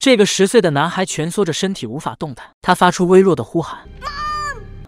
这个十岁的男孩蜷缩着身体，无法动弹。他发出微弱的呼喊。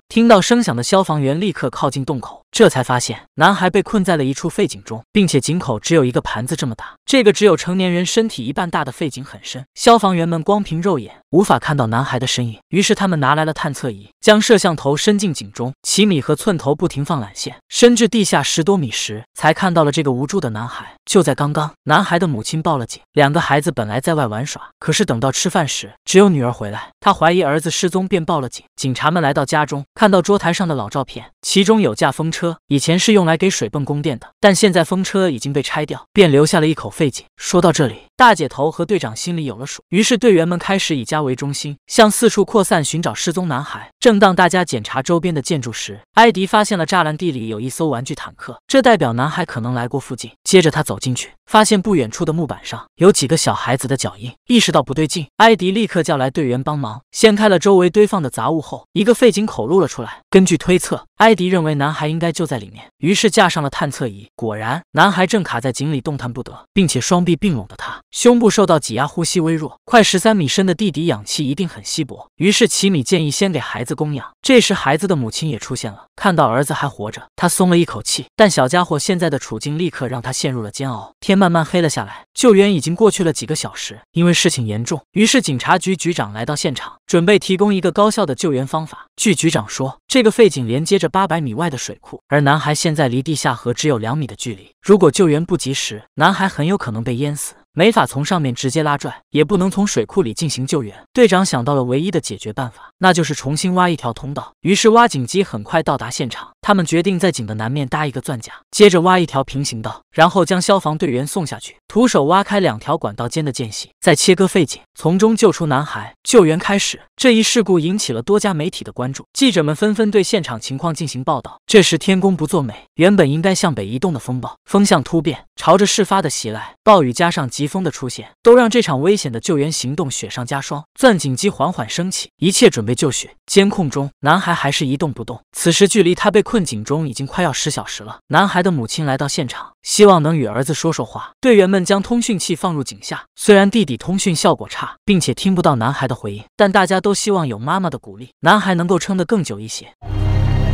听到声响的消防员立刻靠近洞口。这才发现，男孩被困在了一处废井中，并且井口只有一个盘子这么大。这个只有成年人身体一半大的废井很深，消防员们光凭肉眼无法看到男孩的身影。于是他们拿来了探测仪，将摄像头伸进井中。奇米和寸头不停放缆线，伸至地下十多米时，才看到了这个无助的男孩。就在刚刚，男孩的母亲报了警。两个孩子本来在外玩耍，可是等到吃饭时，只有女儿回来。他怀疑儿子失踪，便报了警。警察们来到家中，看到桌台上的老照片，其中有架风车。车以前是用来给水泵供电的，但现在风车已经被拆掉，便留下了一口废井。说到这里，大姐头和队长心里有了数，于是队员们开始以家为中心，向四处扩散寻找失踪男孩。正当大家检查周边的建筑时，艾迪发现了栅栏地里有一艘玩具坦克，这代表男孩可能来过附近。接着他走进去，发现不远处的木板上有几个小孩子的脚印。意识到不对劲，艾迪立刻叫来队员帮忙，掀开了周围堆放的杂物后，一个废井口露了出来。根据推测。埃迪认为男孩应该就在里面，于是架上了探测仪。果然，男孩正卡在井里动弹不得，并且双臂并拢的他胸部受到挤压，呼吸微弱。快十三米深的地底氧气一定很稀薄。于是奇米建议先给孩子供氧。这时孩子的母亲也出现了，看到儿子还活着，他松了一口气。但小家伙现在的处境立刻让他陷入了煎熬。天慢慢黑了下来，救援已经过去了几个小时。因为事情严重，于是警察局局长来到现场，准备提供一个高效的救援方法。据局长说，这个废井连接着。八百米外的水库，而男孩现在离地下河只有两米的距离。如果救援不及时，男孩很有可能被淹死。没法从上面直接拉拽，也不能从水库里进行救援。队长想到了唯一的解决办法，那就是重新挖一条通道。于是，挖井机很快到达现场。他们决定在井的南面搭一个钻甲，接着挖一条平行道，然后将消防队员送下去，徒手挖开两条管道间的间隙，再切割废井，从中救出男孩。救援开始，这一事故引起了多家媒体的关注，记者们纷纷对现场情况进行报道。这时天公不作美，原本应该向北移动的风暴风向突变，朝着事发的袭来。暴雨加上疾风的出现，都让这场危险的救援行动雪上加霜。钻井机缓缓升起，一切准备就绪。监控中，男孩还是一动不动。此时距离他被困。井中已经快要十小时了。男孩的母亲来到现场，希望能与儿子说说话。队员们将通讯器放入井下，虽然弟弟通讯效果差，并且听不到男孩的回应，但大家都希望有妈妈的鼓励，男孩能够撑得更久一些。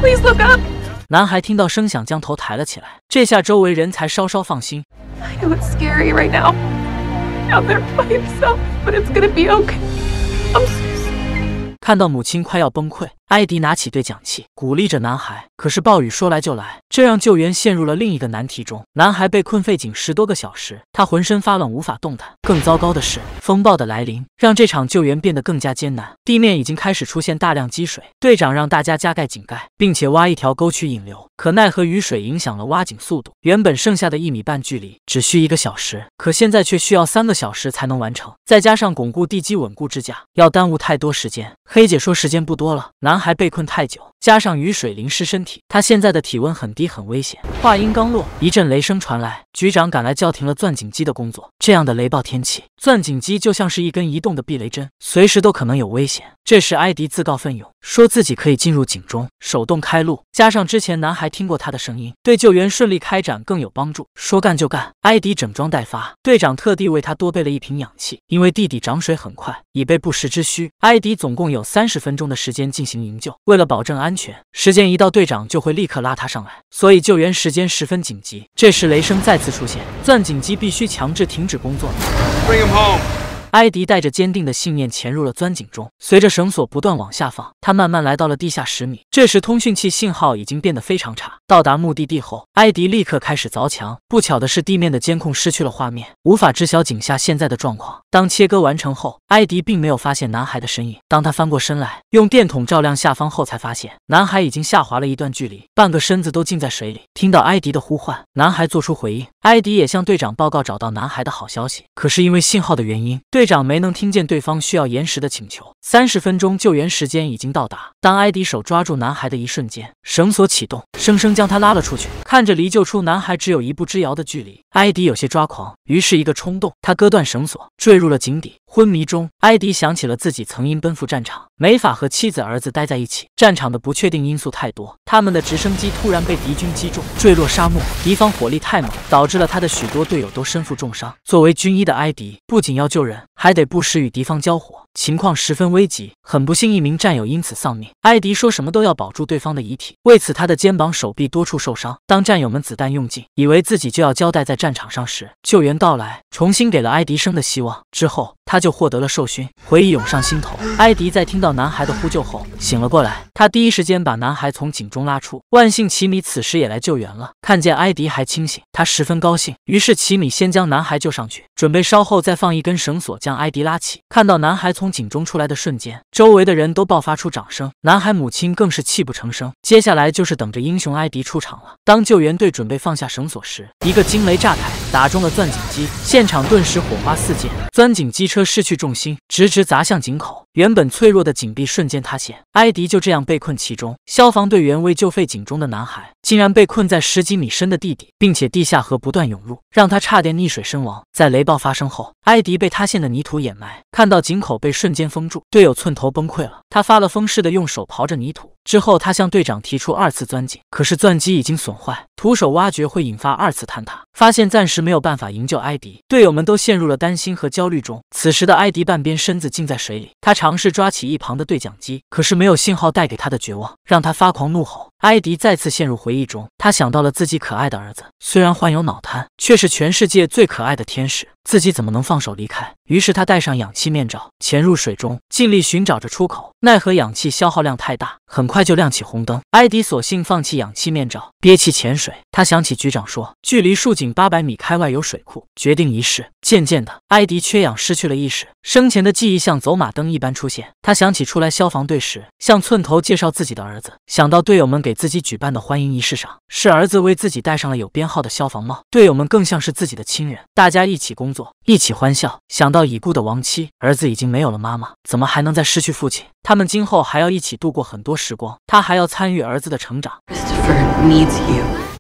Please look up。男孩听到声响，将头抬了起来。这下周围人才稍稍放心。It looks scary right now. o w n there by himself, but it's gonna be okay. I'm scared. 看到母亲快要崩溃。艾迪拿起对讲器，鼓励着男孩。可是暴雨说来就来，这让救援陷入了另一个难题中。男孩被困废井十多个小时，他浑身发冷，无法动弹。更糟糕的是，风暴的来临让这场救援变得更加艰难。地面已经开始出现大量积水，队长让大家加盖井盖，并且挖一条沟渠引流。可奈何雨水影响了挖井速度，原本剩下的一米半距离只需一个小时，可现在却需要三个小时才能完成。再加上巩固地基、稳固支架，要耽误太多时间。黑姐说时间不多了，拿。男孩被困太久，加上雨水淋湿身体，他现在的体温很低，很危险。话音刚落，一阵雷声传来，局长赶来叫停了钻井机的工作。这样的雷暴天气，钻井机就像是一根移动的避雷针，随时都可能有危险。这时，艾迪自告奋勇，说自己可以进入井中手动开路，加上之前男孩听过他的声音，对救援顺利开展更有帮助。说干就干，艾迪整装待发，队长特地为他多备了一瓶氧气，因为弟弟涨水很快，以备不时之需。艾迪总共有三十分钟的时间进行营救，为了保证安全，时间一到，队长就会立刻拉他上来，所以救援时间十分紧急。这时雷声再次出现，钻井机必须强制停止工作。埃迪带着坚定的信念潜入了钻井中，随着绳索不断往下放，他慢慢来到了地下十米。这时，通讯器信号已经变得非常差。到达目的地后，埃迪立刻开始凿墙。不巧的是，地面的监控失去了画面，无法知晓井下现在的状况。当切割完成后，艾迪并没有发现男孩的身影。当他翻过身来，用电筒照亮下方后，才发现男孩已经下滑了一段距离，半个身子都浸在水里。听到艾迪的呼唤，男孩做出回应。艾迪也向队长报告找到男孩的好消息，可是因为信号的原因，队长没能听见对方需要延时的请求。三十分钟救援时间已经到达。当艾迪手抓住男孩的一瞬间，绳索启动，生生将他拉了出去。看着离救出男孩只有一步之遥的距离，艾迪有些抓狂。于是，一个冲动，他割断绳索，坠入了井底。昏迷中，埃迪想起了自己曾因奔赴战场，没法和妻子、儿子待在一起。战场的不确定因素太多，他们的直升机突然被敌军击中，坠落沙漠。敌方火力太猛，导致了他的许多队友都身负重伤。作为军医的埃迪，不仅要救人，还得不时与敌方交火。情况十分危急，很不幸，一名战友因此丧命。艾迪说什么都要保住对方的遗体，为此他的肩膀、手臂多处受伤。当战友们子弹用尽，以为自己就要交代在战场上时，救援到来，重新给了艾迪生的希望。之后，他就获得了授勋。回忆涌上心头，艾迪在听到男孩的呼救后醒了过来，他第一时间把男孩从井中拉出。万幸，奇米此时也来救援了。看见艾迪还清醒，他十分高兴。于是，奇米先将男孩救上去，准备稍后再放一根绳索将艾迪拉起。看到男孩从。从井中出来的瞬间，周围的人都爆发出掌声，男孩母亲更是泣不成声。接下来就是等着英雄埃迪出场了。当救援队准备放下绳索时，一个惊雷炸开，打中了钻井机，现场顿时火花四溅，钻井机车失去重心，直直砸向井口。原本脆弱的井壁瞬间塌陷，埃迪就这样被困其中。消防队员为救废井中的男孩，竟然被困在十几米深的地底，并且地下河不断涌入，让他差点溺水身亡。在雷暴发生后，埃迪被塌陷的泥土掩埋，看到井口被。瞬间封住，队友寸头崩溃了，他发了疯似的用手刨着泥土。之后，他向队长提出二次钻井，可是钻机已经损坏，徒手挖掘会引发二次坍塌，发现暂时没有办法营救艾迪，队友们都陷入了担心和焦虑中。此时的艾迪半边身子浸在水里，他尝试抓起一旁的对讲机，可是没有信号，带给他的绝望让他发狂怒吼。艾迪再次陷入回忆中，他想到了自己可爱的儿子，虽然患有脑瘫，却是全世界最可爱的天使，自己怎么能放手离开？于是他戴上氧气面罩，潜入水中，尽力寻找着出口，奈何氧气消耗量太大，很快。快就亮起红灯，埃迪索性放弃氧气面罩，憋气潜水。他想起局长说，距离竖井八百米开外有水库，决定一试。渐渐的，埃迪缺氧失去了意识，生前的记忆像走马灯一般出现。他想起出来消防队时，向寸头介绍自己的儿子，想到队友们给自己举办的欢迎仪式上，是儿子为自己戴上了有编号的消防帽，队友们更像是自己的亲人，大家一起工作，一起欢笑。想到已故的亡妻，儿子已经没有了妈妈，怎么还能再失去父亲？他们今后还要一起度过很多时光。他还要参与儿子的成长。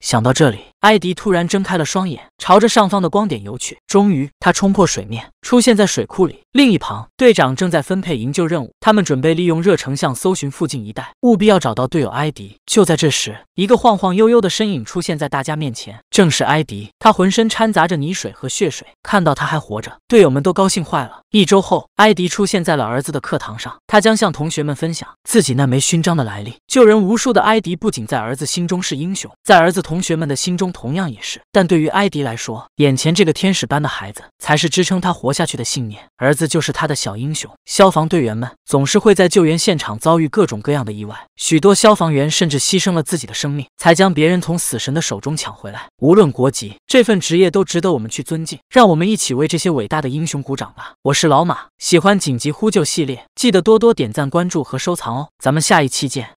想到这里，艾迪突然睁开了双眼，朝着上方的光点游去。终于，他冲破水面，出现在水库里。另一旁，队长正在分配营救任务，他们准备利用热成像搜寻附近一带，务必要找到队友艾迪。就在这时，一个晃晃悠悠的身影出现在大家面前，正是艾迪。他浑身掺杂着泥水和血水，看到他还活着，队友们都高兴坏了。一周后，艾迪出现在了儿子的课堂上，他将向同学们分享自己那枚勋章的来历。救人无数的艾迪，不仅在儿子。心中是英雄，在儿子同学们的心中同样也是。但对于艾迪来说，眼前这个天使般的孩子才是支撑他活下去的信念。儿子就是他的小英雄。消防队员们总是会在救援现场遭遇各种各样的意外，许多消防员甚至牺牲了自己的生命，才将别人从死神的手中抢回来。无论国籍，这份职业都值得我们去尊敬。让我们一起为这些伟大的英雄鼓掌吧！我是老马，喜欢紧急呼救系列，记得多多点赞、关注和收藏哦。咱们下一期见。